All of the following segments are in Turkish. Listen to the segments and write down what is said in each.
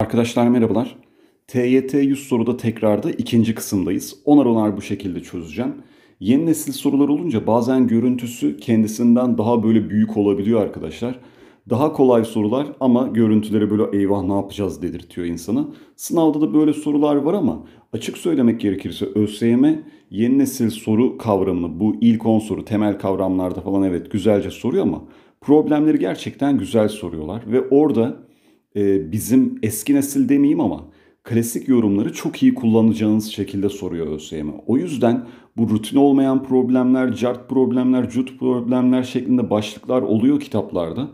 Arkadaşlar merhabalar. TYT 100 soruda tekrarda ikinci kısımdayız. Onar onar bu şekilde çözeceğim. Yeni nesil sorular olunca bazen görüntüsü kendisinden daha böyle büyük olabiliyor arkadaşlar. Daha kolay sorular ama görüntüleri böyle eyvah ne yapacağız dedirtiyor insanı. Sınavda da böyle sorular var ama açık söylemek gerekirse ÖSYM yeni nesil soru kavramını bu ilk 10 soru temel kavramlarda falan evet güzelce soruyor ama problemleri gerçekten güzel soruyorlar ve orada e, bizim eski nesil demeyeyim ama klasik yorumları çok iyi kullanacağınız şekilde soruyor ÖSYM. O yüzden bu rutin olmayan problemler, cart problemler, cut problemler şeklinde başlıklar oluyor kitaplarda.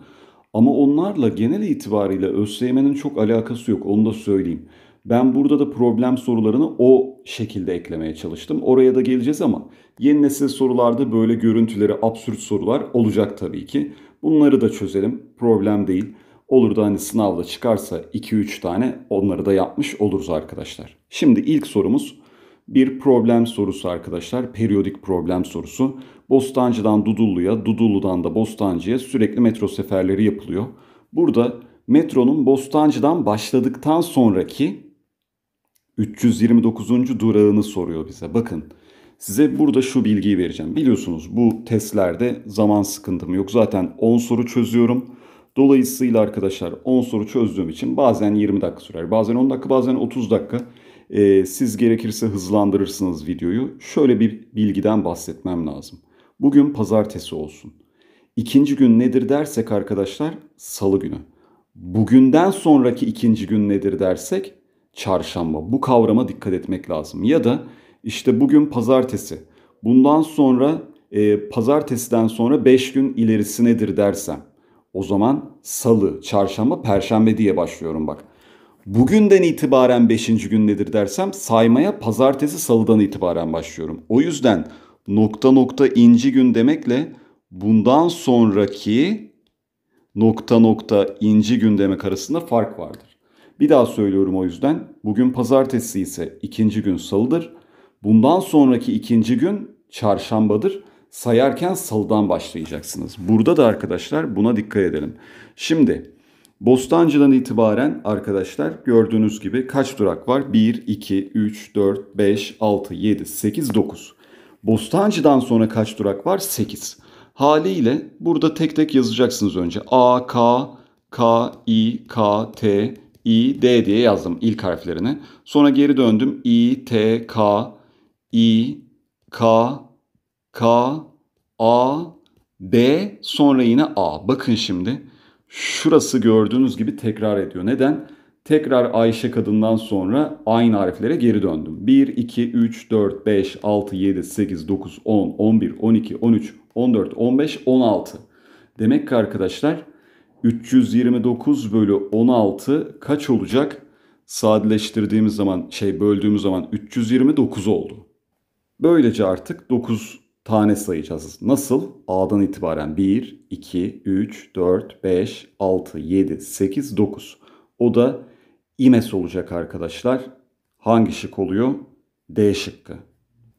Ama onlarla genel itibariyle ÖSYM'nin çok alakası yok onu da söyleyeyim. Ben burada da problem sorularını o şekilde eklemeye çalıştım. Oraya da geleceğiz ama yeni nesil sorularda böyle görüntüleri absürt sorular olacak tabii ki. Bunları da çözelim. Problem değil. Olur da hani sınavda çıkarsa 2-3 tane onları da yapmış oluruz arkadaşlar. Şimdi ilk sorumuz bir problem sorusu arkadaşlar. Periyodik problem sorusu. Bostancı'dan Dudullu'ya, Dudullu'dan da Bostancı'ya sürekli metro seferleri yapılıyor. Burada metronun Bostancı'dan başladıktan sonraki 329. durağını soruyor bize. Bakın size burada şu bilgiyi vereceğim. Biliyorsunuz bu testlerde zaman sıkıntım yok. Zaten 10 soru çözüyorum. Dolayısıyla arkadaşlar 10 soru çözdüğüm için bazen 20 dakika sürer. Bazen 10 dakika bazen 30 dakika. Ee, siz gerekirse hızlandırırsınız videoyu. Şöyle bir bilgiden bahsetmem lazım. Bugün pazartesi olsun. İkinci gün nedir dersek arkadaşlar salı günü. Bugünden sonraki ikinci gün nedir dersek çarşamba. Bu kavrama dikkat etmek lazım. Ya da işte bugün pazartesi. Bundan sonra e, pazartesiden sonra 5 gün ilerisi nedir dersem o zaman salı, çarşamba, perşembe diye başlıyorum bak. Bugünden itibaren 5. gün nedir dersem saymaya pazartesi salıdan itibaren başlıyorum. O yüzden nokta nokta inci gün demekle bundan sonraki nokta nokta inci gün demek arasında fark vardır. Bir daha söylüyorum o yüzden. Bugün pazartesi ise ikinci gün salıdır. Bundan sonraki ikinci gün çarşambadır sayarken salıdan başlayacaksınız. Burada da arkadaşlar buna dikkat edelim. Şimdi Bostancı'dan itibaren arkadaşlar gördüğünüz gibi kaç durak var? 1, 2, 3, 4, 5, 6, 7, 8, 9. Bostancı'dan sonra kaç durak var? 8. Haliyle burada tek tek yazacaksınız önce. A, K, K, I, K, T, I, D diye yazdım ilk harflerini. Sonra geri döndüm. I, T, K, I, K, K, A, B sonra yine A. Bakın şimdi şurası gördüğünüz gibi tekrar ediyor. Neden? Tekrar Ayşe kadından sonra aynı harflere geri döndüm. 1, 2, 3, 4, 5, 6, 7, 8, 9, 10, 11, 12, 13, 14, 15, 16. Demek ki arkadaşlar 329 bölü 16 kaç olacak? Sadeleştirdiğimiz zaman şey böldüğümüz zaman 329 oldu. Böylece artık 9 tane sayacağız. Nasıl? A'dan itibaren 1, 2, 3, 4, 5, 6, 7, 8, 9. O da imes olacak arkadaşlar. Hangi şık oluyor? D şıkkı.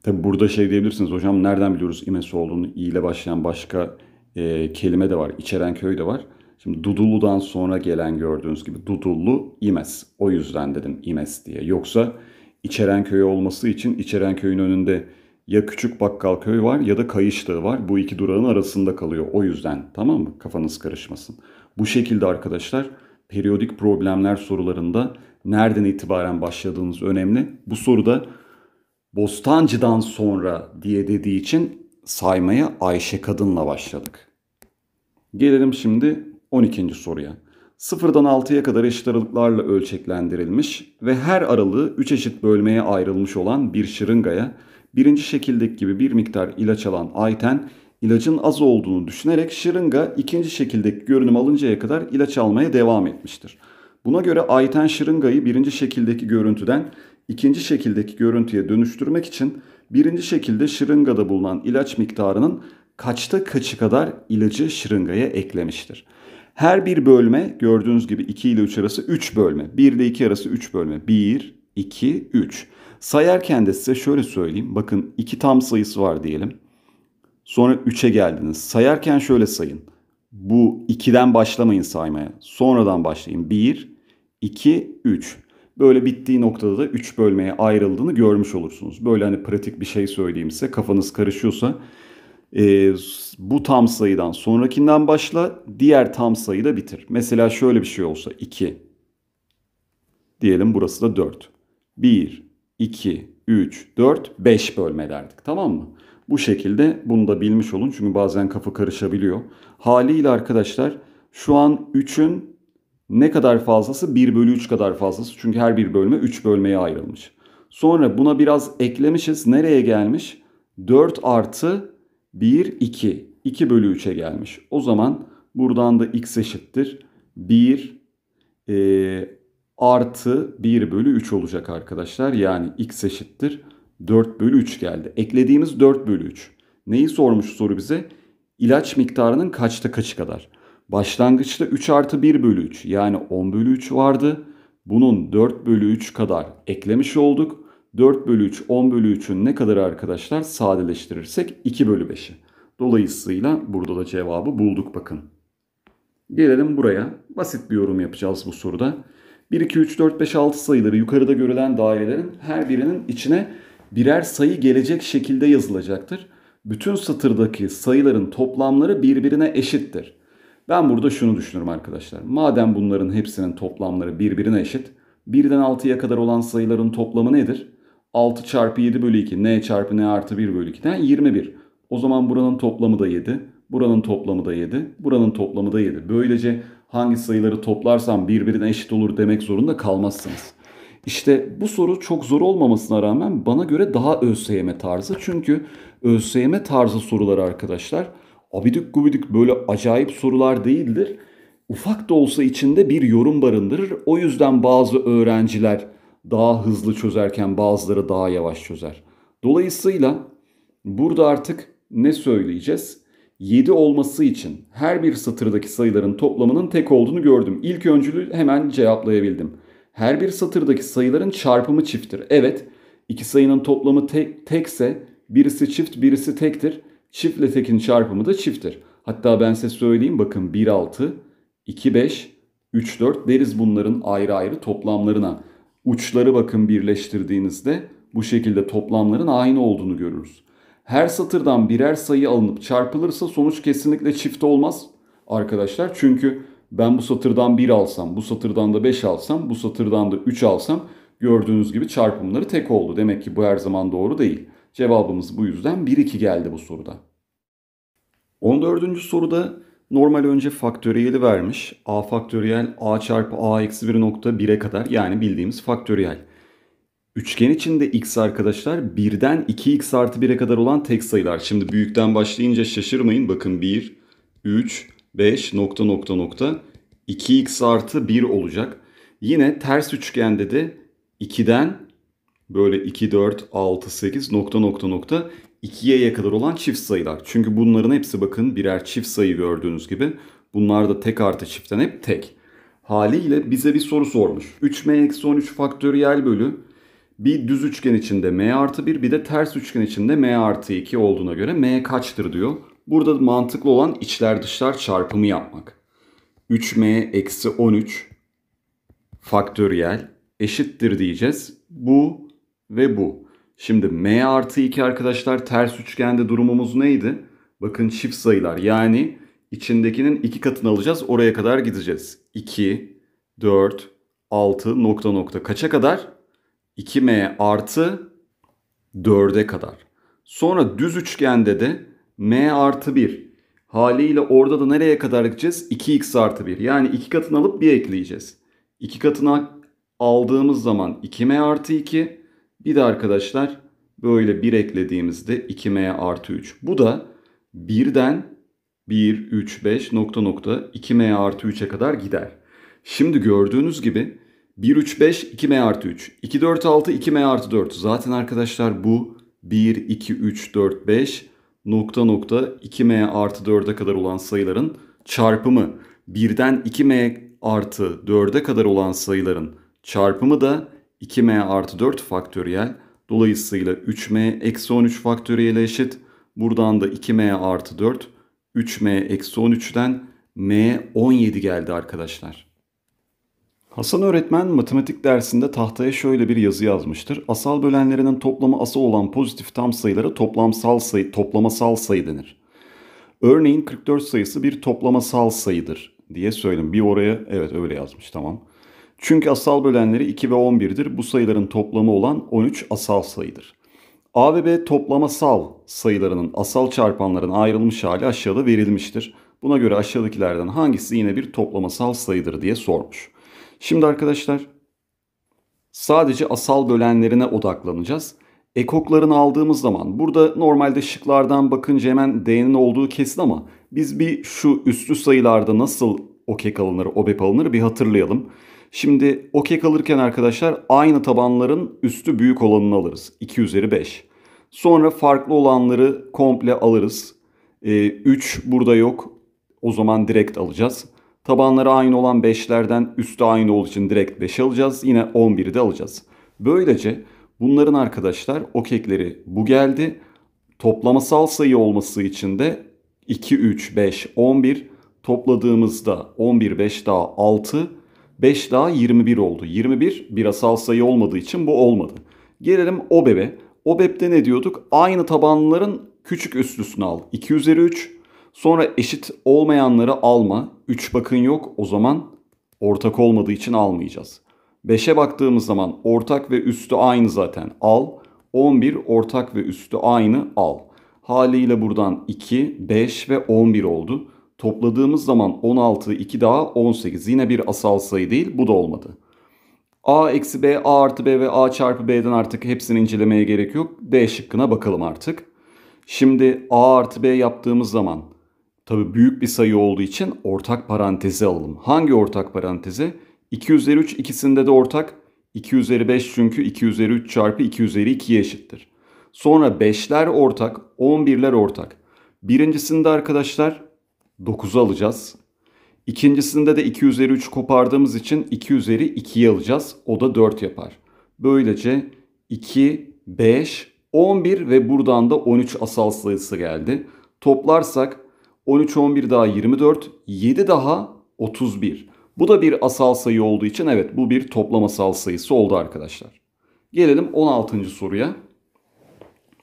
Tabi burada şey diyebilirsiniz hocam nereden biliyoruz imes olduğunu? İ ile başlayan başka e, kelime de var. İçeren köy de var. Şimdi Dudullu'dan sonra gelen gördüğünüz gibi Dudullu İmes. O yüzden dedim İmes diye. Yoksa İçeren köy olması için İçeren köyün önünde ya Küçük bakkal köy var ya da Kayış var. Bu iki durağın arasında kalıyor. O yüzden tamam mı? Kafanız karışmasın. Bu şekilde arkadaşlar periyodik problemler sorularında nereden itibaren başladığınız önemli. Bu soruda Bostancı'dan sonra diye dediği için saymaya Ayşe Kadın'la başladık. Gelelim şimdi 12. soruya. 0'dan 6'ya kadar eşit aralıklarla ölçeklendirilmiş ve her aralığı 3 eşit bölmeye ayrılmış olan bir şırıngaya Birinci şekildeki gibi bir miktar ilaç alan Ayten ilacın az olduğunu düşünerek şırınga ikinci şekildeki görünüm alıncaya kadar ilaç almaya devam etmiştir. Buna göre Ayten şırıngayı birinci şekildeki görüntüden ikinci şekildeki görüntüye dönüştürmek için birinci şekilde şırıngada bulunan ilaç miktarının kaçta kaçı kadar ilacı şırıngaya eklemiştir. Her bir bölme gördüğünüz gibi 2 ile 3 arası 3 bölme. 1 ile 2 arası 3 bölme. 1, 2, 3. Sayarken de size şöyle söyleyeyim. Bakın iki tam sayısı var diyelim. Sonra 3'e geldiniz. Sayarken şöyle sayın. Bu 2'den başlamayın saymaya. Sonradan başlayın. 1, 2, 3. Böyle bittiği noktada da 3 bölmeye ayrıldığını görmüş olursunuz. Böyle hani pratik bir şey söyleyeyim size. Kafanız karışıyorsa e, bu tam sayıdan sonrakinden başla. Diğer tam sayıda bitir. Mesela şöyle bir şey olsa 2. Diyelim burası da 4. 1, 2, 3, 4, 5 bölme derdik tamam mı? Bu şekilde bunu da bilmiş olun çünkü bazen kafa karışabiliyor. Haliyle arkadaşlar şu an 3'ün ne kadar fazlası? 1 bölü 3 kadar fazlası. Çünkü her bir bölme 3 bölmeye ayrılmış. Sonra buna biraz eklemişiz. Nereye gelmiş? 4 artı 1, 2. 2 bölü 3'e gelmiş. O zaman buradan da x eşittir. 1 e, artı 1 bölü 3 olacak arkadaşlar. Yani x eşittir 4 bölü 3 geldi. Eklediğimiz 4 bölü 3. Neyi sormuş soru bize? İlaç miktarının kaçta kaçı kadar? Başlangıçta 3 artı 1 bölü 3 yani 10 bölü 3 vardı. Bunun 4 bölü 3 kadar eklemiş olduk. 4 bölü 3, 10 bölü 3'ün ne kadar arkadaşlar? Sadeleştirirsek 2 bölü 5'i. Dolayısıyla burada da cevabı bulduk bakın. Gelelim buraya. Basit bir yorum yapacağız bu soruda. 1, 2, 3, 4, 5, 6 sayıları yukarıda görülen dairelerin her birinin içine birer sayı gelecek şekilde yazılacaktır. Bütün satırdaki sayıların toplamları birbirine eşittir. Ben burada şunu düşünürüm arkadaşlar. Madem bunların hepsinin toplamları birbirine eşit. 1'den 6'ya kadar olan sayıların toplamı nedir? 6 çarpı 7 bölü 2. N çarpı N artı 1 bölü 2'den 21. O zaman buranın toplamı da 7. Buranın toplamı da 7. Buranın toplamı da 7. Böylece hangi sayıları toplarsam birbirine eşit olur demek zorunda kalmazsınız. İşte bu soru çok zor olmamasına rağmen bana göre daha ÖSYM tarzı. Çünkü ÖSYM tarzı sorular arkadaşlar abidik gubidik böyle acayip sorular değildir. Ufak da olsa içinde bir yorum barındırır. O yüzden bazı öğrenciler daha hızlı çözerken bazıları daha yavaş çözer. Dolayısıyla burada artık ne söyleyeceğiz? 7 olması için her bir satırdaki sayıların toplamının tek olduğunu gördüm. İlk öncülü hemen cevaplayabildim. Her bir satırdaki sayıların çarpımı çifttir. Evet, iki sayının toplamı tek, tekse birisi çift birisi tektir. Çiftle tekin çarpımı da çifttir. Hatta ben size söyleyeyim bakın 1 6, 2 5, 3 4 deriz bunların ayrı ayrı toplamlarına. Uçları bakın birleştirdiğinizde bu şekilde toplamların aynı olduğunu görürüz her satırdan birer sayı alınıp çarpılırsa sonuç kesinlikle çift olmaz arkadaşlar. Çünkü ben bu satırdan 1 alsam, bu satırdan da 5 alsam, bu satırdan da 3 alsam gördüğünüz gibi çarpımları tek oldu. Demek ki bu her zaman doğru değil. Cevabımız bu yüzden 1-2 geldi bu soruda. 14. soruda normal önce faktöriyeli vermiş. a faktöriyel a çarpı a eksi nokta 1.1'e kadar yani bildiğimiz faktöriyel. Üçgen içinde x arkadaşlar birden 2x artı 1'e kadar olan tek sayılar. Şimdi büyükten başlayınca şaşırmayın. Bakın 1, 3, 5, nokta nokta nokta 2x artı 1 olacak. Yine ters üçgende de 2'den böyle 2, 4, 6, 8 nokta nokta nokta 2'ye kadar olan çift sayılar. Çünkü bunların hepsi bakın birer çift sayı gördüğünüz gibi. Bunlar da tek artı çiftten hep tek. Haliyle bize bir soru sormuş. 3m-13 faktöriyel bölü bir düz üçgen içinde m artı 1 bir de ters üçgen içinde m artı 2 olduğuna göre m kaçtır diyor. Burada mantıklı olan içler dışlar çarpımı yapmak. 3m eksi 13 faktöriyel eşittir diyeceğiz. Bu ve bu. Şimdi m artı 2 arkadaşlar ters üçgende durumumuz neydi? Bakın çift sayılar yani içindekinin iki katını alacağız oraya kadar gideceğiz. 2, 4, 6 nokta nokta kaça kadar? 2m artı 4'e kadar. Sonra düz üçgende de m artı 1. Haliyle orada da nereye kadar gideceğiz? 2x artı 1. Yani iki katını alıp bir ekleyeceğiz. İki katını aldığımız zaman 2m artı 2. Bir de arkadaşlar böyle bir eklediğimizde 2m artı 3. Bu da birden 1, 3, 5 nokta nokta 2m artı 3'e kadar gider. Şimdi gördüğünüz gibi 1-3-5 2M artı 3. 2-4-6 2M artı 4. Zaten arkadaşlar bu 1, 2, 3, 4, 5 nokta nokta 2M artı 4'e kadar olan sayıların çarpımı. 1'den 2M artı 4'e kadar olan sayıların çarpımı da 2M artı 4 faktöriyel. Dolayısıyla 3M eksi 13 faktöriyel eşit. Buradan da 2M artı 4 3M eksi 13'den M 17 geldi arkadaşlar. Hasan öğretmen matematik dersinde tahtaya şöyle bir yazı yazmıştır. Asal bölenlerinin toplamı asal olan pozitif tam sayılara toplamsal sayı, toplamasal sayı denir. Örneğin 44 sayısı bir toplamasal sayıdır diye söyledim. Bir oraya evet öyle yazmış tamam. Çünkü asal bölenleri 2 ve 11'dir. Bu sayıların toplamı olan 13 asal sayıdır. A ve B toplamasal sayılarının asal çarpanların ayrılmış hali aşağıda verilmiştir. Buna göre aşağıdakilerden hangisi yine bir toplamasal sayıdır diye sormuş. Şimdi arkadaşlar sadece asal bölenlerine odaklanacağız. Ekoklarını aldığımız zaman burada normalde şıklardan bakınca hemen D'nin olduğu kesin ama biz bir şu üstü sayılarda nasıl okek alınır, obep alınır bir hatırlayalım. Şimdi okek alırken arkadaşlar aynı tabanların üstü büyük olanını alırız. 2 üzeri 5. Sonra farklı olanları komple alırız. E, ee, 3 burada yok. O zaman direkt alacağız. Tabanları aynı olan 5'lerden üstü aynı olduğu için direkt 5 alacağız. Yine 11'i de alacağız. Böylece bunların arkadaşlar o kekleri bu geldi. Toplamasal sayı olması için de 2, 3, 5, 11 topladığımızda 11, 5 daha 6, 5 daha 21 oldu. 21 bir asal sayı olmadığı için bu olmadı. Gelelim OBEB'e. OBEB'de ne diyorduk? Aynı tabanların küçük üstlüsünü al. 2 üzeri 3, Sonra eşit olmayanları alma. 3 bakın yok o zaman ortak olmadığı için almayacağız. 5'e baktığımız zaman ortak ve üstü aynı zaten al. 11 ortak ve üstü aynı al. Haliyle buradan 2, 5 ve 11 oldu. Topladığımız zaman 16, 2 daha 18. Yine bir asal sayı değil bu da olmadı. A eksi B, A artı B ve A çarpı B'den artık hepsini incelemeye gerek yok. D şıkkına bakalım artık. Şimdi A artı B yaptığımız zaman Tabi büyük bir sayı olduğu için ortak parantezi alalım. Hangi ortak parantezi? 2 üzeri 3 ikisinde de ortak. 2 üzeri 5 çünkü 2 üzeri 3 çarpı 2 üzeri 2'ye eşittir. Sonra 5'ler ortak, 11'ler ortak. Birincisinde arkadaşlar 9'u alacağız. İkincisinde de 2 üzeri 3 kopardığımız için 2 üzeri 2'yi alacağız. O da 4 yapar. Böylece 2, 5, 11 ve buradan da 13 asal sayısı geldi. Toplarsak 13, 11 daha 24, 7 daha 31. Bu da bir asal sayı olduğu için evet bu bir toplam asal sayısı oldu arkadaşlar. Gelelim 16. soruya.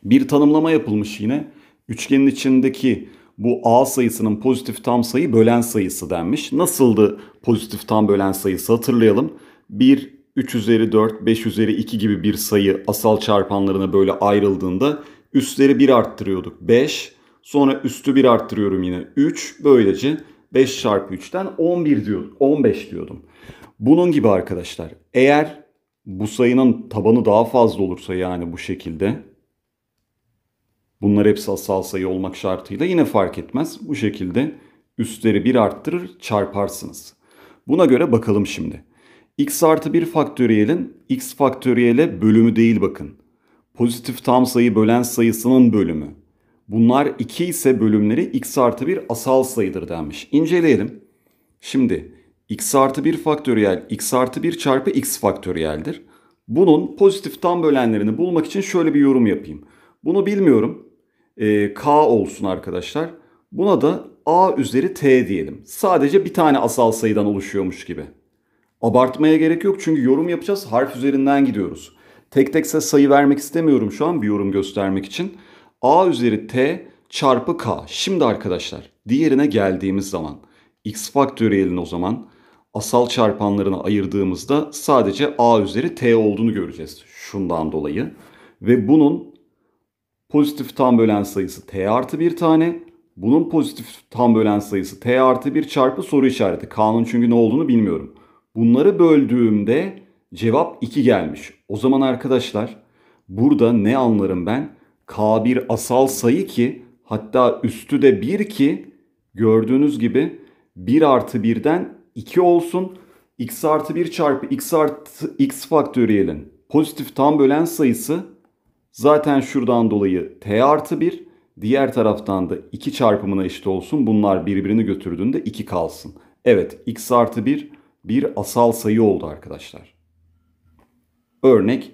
Bir tanımlama yapılmış yine. Üçgenin içindeki bu A sayısının pozitif tam sayı bölen sayısı denmiş. Nasıldı pozitif tam bölen sayısı hatırlayalım. 1, 3 üzeri 4, 5 üzeri 2 gibi bir sayı asal çarpanlarına böyle ayrıldığında üstleri 1 arttırıyorduk. 5, Sonra üstü 1 arttırıyorum yine 3. Böylece 5 çarpı 3'ten 11 diyor, 15 diyordum. Bunun gibi arkadaşlar eğer bu sayının tabanı daha fazla olursa yani bu şekilde bunlar hepsi asal sayı olmak şartıyla yine fark etmez. Bu şekilde üstleri 1 arttırır çarparsınız. Buna göre bakalım şimdi. x artı 1 faktöriyelin x faktöriyele bölümü değil bakın. Pozitif tam sayı bölen sayısının bölümü. Bunlar 2 ise bölümleri x artı 1 asal sayıdır denmiş. İnceleyelim. Şimdi x artı 1 faktöriyel x artı 1 çarpı x faktöriyeldir. Bunun pozitif tam bölenlerini bulmak için şöyle bir yorum yapayım. Bunu bilmiyorum. Ee, k olsun arkadaşlar. Buna da a üzeri t diyelim. Sadece bir tane asal sayıdan oluşuyormuş gibi. Abartmaya gerek yok çünkü yorum yapacağız. Harf üzerinden gidiyoruz. Tek tekse sayı vermek istemiyorum şu an bir yorum göstermek için a üzeri t çarpı k. Şimdi arkadaşlar diğerine geldiğimiz zaman x faktöriyelini o zaman asal çarpanlarına ayırdığımızda sadece a üzeri t olduğunu göreceğiz şundan dolayı. Ve bunun pozitif tam bölen sayısı t artı bir tane. Bunun pozitif tam bölen sayısı t artı bir çarpı soru işareti. Kanun çünkü ne olduğunu bilmiyorum. Bunları böldüğümde cevap 2 gelmiş. O zaman arkadaşlar burada ne anlarım ben? K bir asal sayı ki hatta üstü de 1 ki gördüğünüz gibi 1 artı 1'den 2 olsun. x artı 1 çarpı x artı x faktöriyelin pozitif tam bölen sayısı zaten şuradan dolayı t artı 1 diğer taraftan da 2 çarpımına eşit olsun. Bunlar birbirini götürdüğünde 2 kalsın. Evet x artı 1 bir asal sayı oldu arkadaşlar. Örnek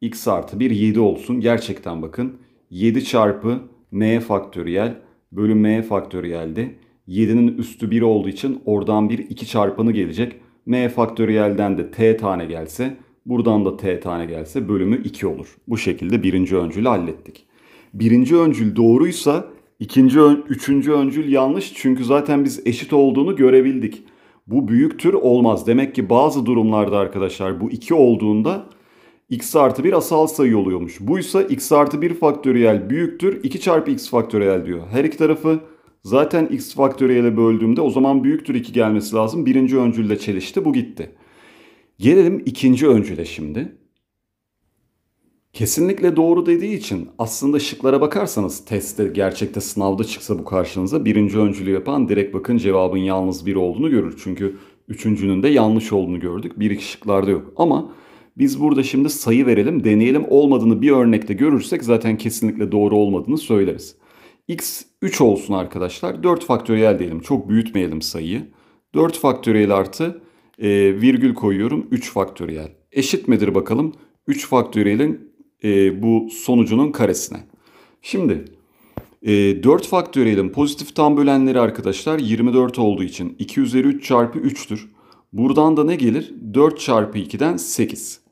x artı 1 7 olsun. Gerçekten bakın 7 çarpı m faktöriyel bölü m faktöriyelde 7'nin üstü 1 olduğu için oradan bir 2 çarpanı gelecek. m faktöriyelden de t tane gelse buradan da t tane gelse bölümü 2 olur. Bu şekilde birinci öncülü hallettik. Birinci öncül doğruysa ikinci ön, üçüncü öncül yanlış çünkü zaten biz eşit olduğunu görebildik. Bu büyük tür olmaz. Demek ki bazı durumlarda arkadaşlar bu 2 olduğunda x artı 1 asal sayı oluyormuş. Buysa x artı 1 faktöriyel büyüktür 2 çarpı x faktöriyel diyor. Her iki tarafı zaten x faktöriyele böldüğümde o zaman büyüktür 2 gelmesi lazım. Birinci öncülle çelişti bu gitti. Gelelim ikinci öncüle şimdi. Kesinlikle doğru dediği için aslında şıklara bakarsanız testte gerçekte sınavda çıksa bu karşınıza birinci öncülü yapan direkt bakın cevabın yalnız bir olduğunu görür. Çünkü üçüncünün de yanlış olduğunu gördük. Bir iki şıklarda yok. Ama biz burada şimdi sayı verelim, deneyelim. Olmadığını bir örnekte görürsek zaten kesinlikle doğru olmadığını söyleriz. x 3 olsun arkadaşlar. 4 faktöriyel diyelim. Çok büyütmeyelim sayıyı. 4 faktöriyel artı e, virgül koyuyorum 3 faktöriyel. Eşit midir bakalım 3 faktöriyelin e, bu sonucunun karesine. Şimdi e, 4 faktöriyelin pozitif tam bölenleri arkadaşlar 24 olduğu için 2 üzeri 3 çarpı 3'tür. Buradan da ne gelir? 4 çarpı 2'den 8.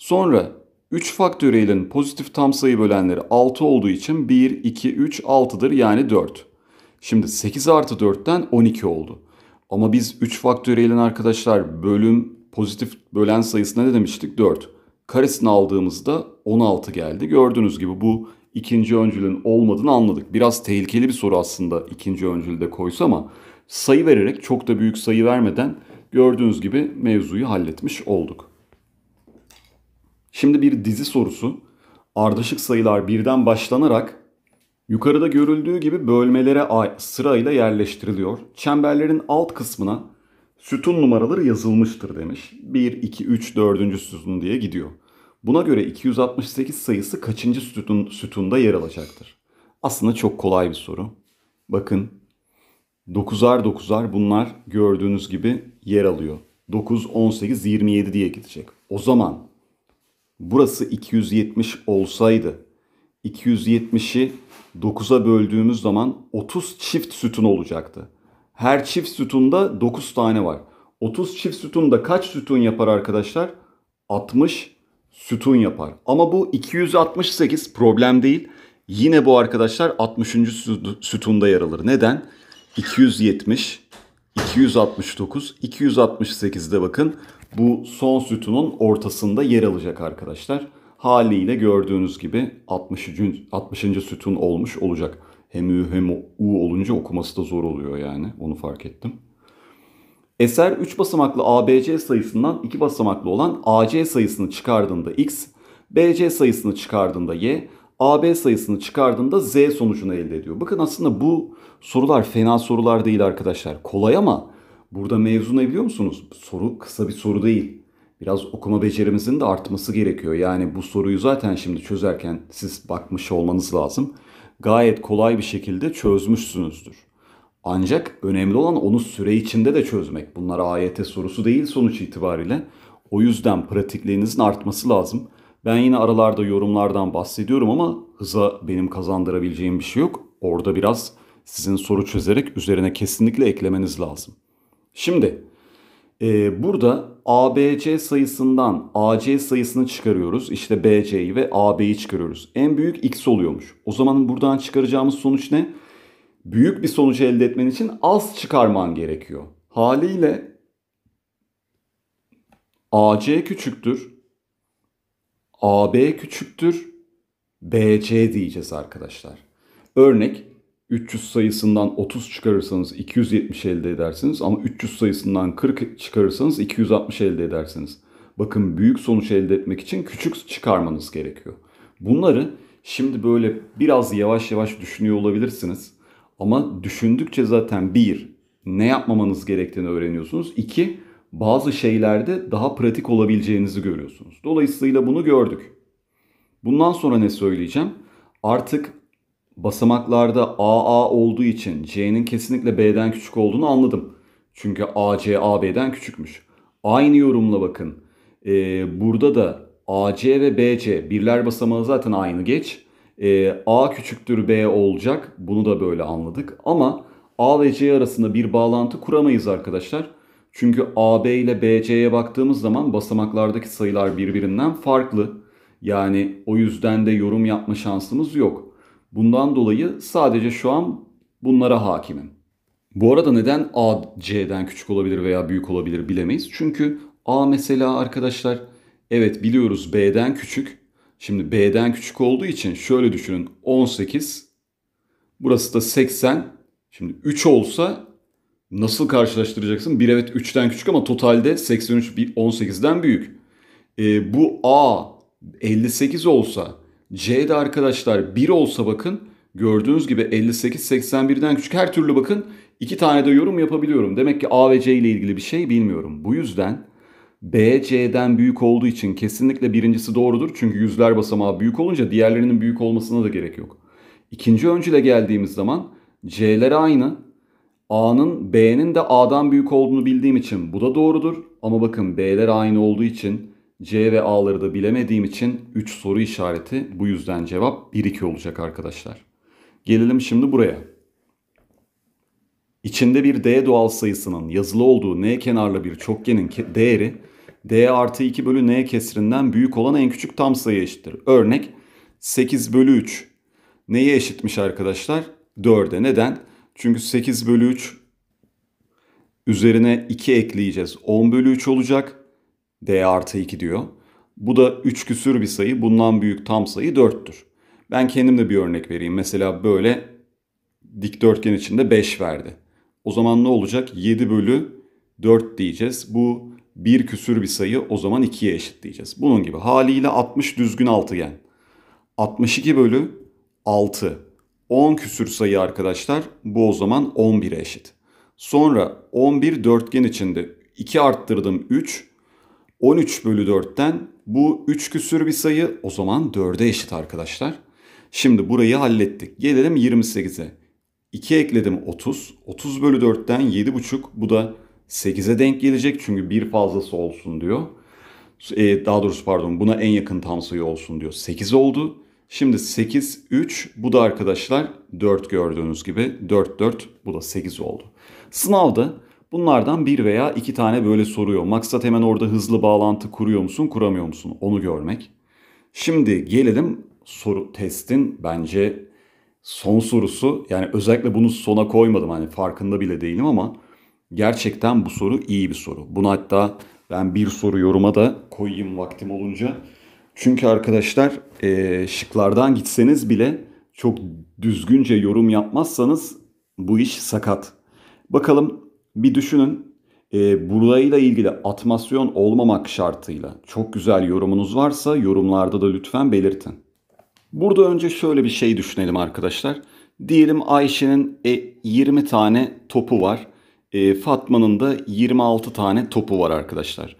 Sonra 3 faktöriyelin pozitif tam sayı bölenleri 6 olduğu için 1, 2, 3, 6'dır yani 4. Şimdi 8 artı 4'ten 12 oldu. Ama biz 3 faktöriyelin arkadaşlar bölüm pozitif bölen sayısına ne demiştik? 4. Karesini aldığımızda 16 geldi. Gördüğünüz gibi bu ikinci öncülün olmadığını anladık. Biraz tehlikeli bir soru aslında ikinci öncülde koysa ama sayı vererek çok da büyük sayı vermeden gördüğünüz gibi mevzuyu halletmiş olduk. Şimdi bir dizi sorusu. Ardışık sayılar birden başlanarak yukarıda görüldüğü gibi bölmelere sırayla yerleştiriliyor. Çemberlerin alt kısmına sütun numaraları yazılmıştır demiş. 1, 2, 3, 4. sütun diye gidiyor. Buna göre 268 sayısı kaçıncı sütun, sütunda yer alacaktır? Aslında çok kolay bir soru. Bakın 9'ar 9'ar bunlar gördüğünüz gibi yer alıyor. 9, 18, 27 diye gidecek. O zaman burası 270 olsaydı 270'i 9'a böldüğümüz zaman 30 çift sütun olacaktı. Her çift sütunda 9 tane var. 30 çift sütunda kaç sütun yapar arkadaşlar? 60 sütun yapar. Ama bu 268 problem değil. Yine bu arkadaşlar 60. sütunda yer alır. Neden? 270, 269, 268'de bakın bu son sütunun ortasında yer alacak arkadaşlar. Haliyle gördüğünüz gibi 60. 60. sütun olmuş olacak. Hem ü hem u olunca okuması da zor oluyor yani. Onu fark ettim. Eser 3 basamaklı ABC sayısından 2 basamaklı olan AC sayısını çıkardığında x, BC sayısını çıkardığında y, AB sayısını çıkardığında Z sonucunu elde ediyor. Bakın aslında bu sorular fena sorular değil arkadaşlar. Kolay ama Burada mevzu ne biliyor musunuz? Soru kısa bir soru değil. Biraz okuma becerimizin de artması gerekiyor. Yani bu soruyu zaten şimdi çözerken siz bakmış olmanız lazım. Gayet kolay bir şekilde çözmüşsünüzdür. Ancak önemli olan onu süre içinde de çözmek. Bunlar AYT sorusu değil sonuç itibariyle. O yüzden pratikliğinizin artması lazım. Ben yine aralarda yorumlardan bahsediyorum ama hıza benim kazandırabileceğim bir şey yok. Orada biraz sizin soru çözerek üzerine kesinlikle eklemeniz lazım. Şimdi e, burada ABC sayısından AC sayısını çıkarıyoruz. İşte BC'yi ve AB'yi çıkarıyoruz. En büyük X oluyormuş. O zaman buradan çıkaracağımız sonuç ne? Büyük bir sonucu elde etmen için az çıkarman gerekiyor. Haliyle AC küçüktür. AB küçüktür. BC diyeceğiz arkadaşlar. Örnek 300 sayısından 30 çıkarırsanız 270 elde edersiniz ama 300 sayısından 40 çıkarırsanız 260 elde edersiniz. Bakın büyük sonuç elde etmek için küçük çıkarmanız gerekiyor. Bunları şimdi böyle biraz yavaş yavaş düşünüyor olabilirsiniz. Ama düşündükçe zaten bir ne yapmamanız gerektiğini öğreniyorsunuz. İki bazı şeylerde daha pratik olabileceğinizi görüyorsunuz. Dolayısıyla bunu gördük. Bundan sonra ne söyleyeceğim? Artık basamaklarda AA olduğu için C'nin kesinlikle B'den küçük olduğunu anladım. Çünkü AC AB'den küçükmüş. Aynı yorumla bakın. Ee, burada da AC ve BC birler basamağı zaten aynı geç. Ee, A küçüktür B olacak. Bunu da böyle anladık. Ama A ve C arasında bir bağlantı kuramayız arkadaşlar. Çünkü AB ile BC'ye baktığımız zaman basamaklardaki sayılar birbirinden farklı. Yani o yüzden de yorum yapma şansımız yok. Bundan dolayı sadece şu an bunlara hakimim. Bu arada neden A C'den küçük olabilir veya büyük olabilir bilemeyiz. Çünkü A mesela arkadaşlar evet biliyoruz B'den küçük. Şimdi B'den küçük olduğu için şöyle düşünün 18 burası da 80. Şimdi 3 olsa nasıl karşılaştıracaksın? Bir evet 3'ten küçük ama totalde 83 18'den büyük. E, bu A 58 olsa C'de arkadaşlar 1 olsa bakın gördüğünüz gibi 58 81'den küçük her türlü bakın 2 tane de yorum yapabiliyorum. Demek ki A ve C ile ilgili bir şey bilmiyorum. Bu yüzden B C'den büyük olduğu için kesinlikle birincisi doğrudur. Çünkü yüzler basamağı büyük olunca diğerlerinin büyük olmasına da gerek yok. İkinci öncüle geldiğimiz zaman C'ler aynı. A'nın B'nin de A'dan büyük olduğunu bildiğim için bu da doğrudur. Ama bakın B'ler aynı olduğu için C ve A'ları da bilemediğim için 3 soru işareti. Bu yüzden cevap 1-2 olacak arkadaşlar. Gelelim şimdi buraya. İçinde bir D doğal sayısının yazılı olduğu N kenarlı bir çokgenin değeri D artı 2 bölü N kesirinden büyük olan en küçük tam sayı eşittir. Örnek 8 bölü 3 neye eşitmiş arkadaşlar? 4'e. Neden? Çünkü 8 bölü 3 üzerine 2 ekleyeceğiz. 10 bölü 3 olacak. D artı 2 diyor. Bu da 3 küsür bir sayı. Bundan büyük tam sayı 4'tür. Ben kendim de bir örnek vereyim. Mesela böyle dikdörtgen içinde 5 verdi. O zaman ne olacak? 7 bölü 4 diyeceğiz. Bu bir küsür bir sayı o zaman 2'ye diyeceğiz. Bunun gibi haliyle 60 düzgün altıgen. 62 bölü 6. 10 küsür sayı arkadaşlar bu o zaman 11'e eşit. Sonra 11 dörtgen içinde 2 arttırdım 3. 13 bölü 4'ten bu 3 küsür bir sayı o zaman 4'e eşit arkadaşlar. Şimdi burayı hallettik. Gelelim 28'e. 2 ekledim 30. 30 bölü 4'ten 7,5 bu da 8'e denk gelecek çünkü bir fazlası olsun diyor. Ee, daha doğrusu pardon buna en yakın tam sayı olsun diyor. 8 oldu. Şimdi 8, 3 bu da arkadaşlar 4 gördüğünüz gibi 4, 4 bu da 8 oldu. Sınavda Bunlardan bir veya iki tane böyle soruyor. Maksat hemen orada hızlı bağlantı kuruyor musun, kuramıyor musun? Onu görmek. Şimdi gelelim soru testin bence son sorusu. Yani özellikle bunu sona koymadım hani farkında bile değilim ama gerçekten bu soru iyi bir soru. Bunu hatta ben bir soru yoruma da koyayım vaktim olunca. Çünkü arkadaşlar e, şıklardan gitseniz bile çok düzgünce yorum yapmazsanız bu iş sakat. Bakalım bir düşünün e, burayla ilgili atmasyon olmamak şartıyla çok güzel yorumunuz varsa yorumlarda da lütfen belirtin. Burada önce şöyle bir şey düşünelim arkadaşlar. Diyelim Ayşe'nin e, 20 tane topu var. E, Fatma'nın da 26 tane topu var arkadaşlar.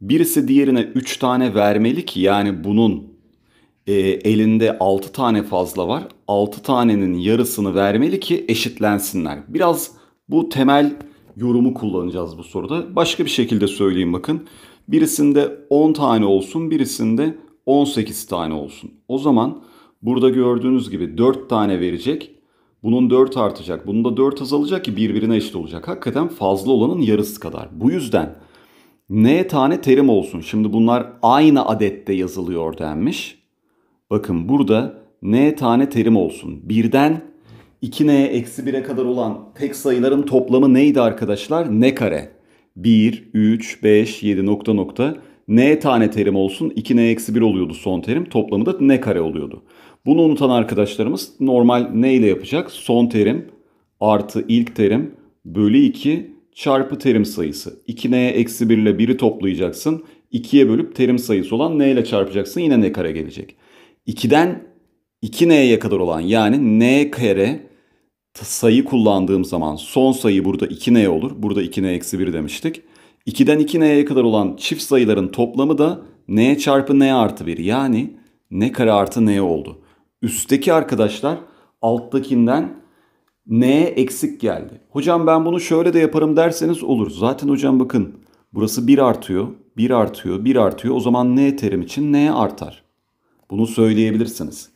Birisi diğerine 3 tane vermeli ki yani bunun e, elinde 6 tane fazla var. 6 tanenin yarısını vermeli ki eşitlensinler. Biraz bu temel yorumu kullanacağız bu soruda. Başka bir şekilde söyleyeyim bakın. Birisinde 10 tane olsun, birisinde 18 tane olsun. O zaman burada gördüğünüz gibi 4 tane verecek. Bunun 4 artacak. Bunun da 4 azalacak ki birbirine eşit olacak. Hakikaten fazla olanın yarısı kadar. Bu yüzden n tane terim olsun. Şimdi bunlar aynı adette yazılıyor denmiş. Bakın burada n tane terim olsun. Birden 2n'ye eksi 1'e kadar olan tek sayıların toplamı neydi arkadaşlar? Ne kare? 1, 3, 5, 7 nokta nokta. N tane terim olsun 2n eksi 1 oluyordu son terim. Toplamı da n kare oluyordu. Bunu unutan arkadaşlarımız normal n ile yapacak? Son terim artı ilk terim bölü 2 çarpı terim sayısı. 2n eksi 1 ile 1'i toplayacaksın. 2'ye bölüp terim sayısı olan n ile çarpacaksın. Yine n kare gelecek. 2'den 2n'ye kadar olan yani n kare sayı kullandığım zaman son sayı burada 2n olur. Burada 2n eksi 1 demiştik. 2'den 2n'ye kadar olan çift sayıların toplamı da n çarpı n artı 1. Yani n kare artı n oldu. Üstteki arkadaşlar alttakinden n eksik geldi. Hocam ben bunu şöyle de yaparım derseniz olur. Zaten hocam bakın burası 1 artıyor, 1 artıyor, 1 artıyor. O zaman n terim için n artar. Bunu söyleyebilirsiniz.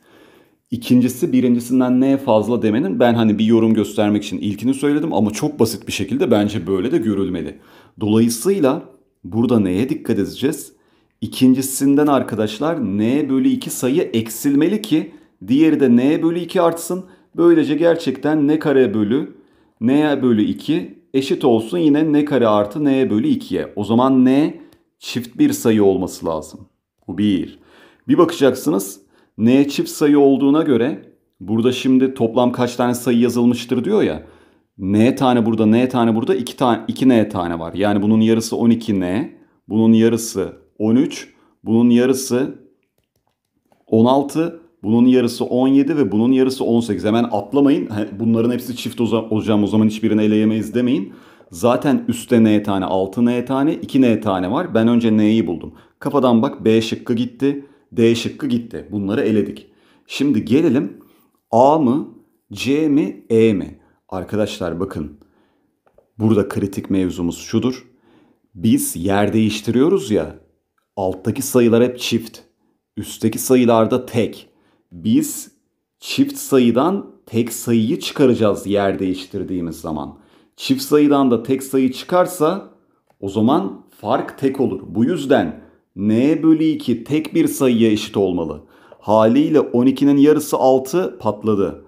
İkincisi birincisinden neye fazla demenin ben hani bir yorum göstermek için ilkini söyledim ama çok basit bir şekilde bence böyle de görülmeli. Dolayısıyla burada neye dikkat edeceğiz? İkincisinden arkadaşlar n bölü 2 sayı eksilmeli ki diğeri de n bölü 2 artsın. Böylece gerçekten n kare bölü n bölü 2 eşit olsun yine n kare artı n bölü 2'ye. O zaman n çift bir sayı olması lazım. Bu bir. Bir bakacaksınız N çift sayı olduğuna göre burada şimdi toplam kaç tane sayı yazılmıştır diyor ya. N tane burada, N tane burada, 2 tane 2 N tane var. Yani bunun yarısı 12 N, bunun yarısı 13, bunun yarısı 16, bunun yarısı 17 ve bunun yarısı 18. Hemen atlamayın. Bunların hepsi çift hocam o zaman hiçbirini eleyemeyiz demeyin. Zaten üstte n tane, 6 n tane, 2 n tane var. Ben önce n'yi buldum. Kafadan bak B şıkkı gitti. D şıkkı gitti. Bunları eledik. Şimdi gelelim A mı, C mi, E mi? Arkadaşlar bakın. Burada kritik mevzumuz şudur. Biz yer değiştiriyoruz ya. Alttaki sayılar hep çift. Üstteki sayılarda tek. Biz çift sayıdan tek sayıyı çıkaracağız yer değiştirdiğimiz zaman. Çift sayıdan da tek sayı çıkarsa o zaman fark tek olur. Bu yüzden n bölü 2 tek bir sayıya eşit olmalı. Haliyle 12'nin yarısı 6 patladı.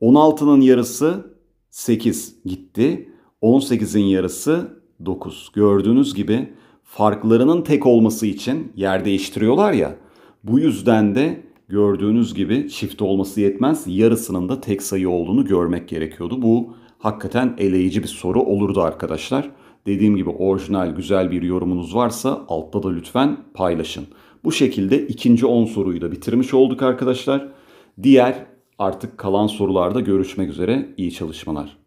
16'nın yarısı 8 gitti. 18'in yarısı 9. Gördüğünüz gibi farklarının tek olması için yer değiştiriyorlar ya. Bu yüzden de gördüğünüz gibi çift olması yetmez. Yarısının da tek sayı olduğunu görmek gerekiyordu. Bu hakikaten eleyici bir soru olurdu arkadaşlar. Dediğim gibi orijinal güzel bir yorumunuz varsa altta da lütfen paylaşın. Bu şekilde ikinci 10 soruyu da bitirmiş olduk arkadaşlar. Diğer artık kalan sorularda görüşmek üzere. iyi çalışmalar.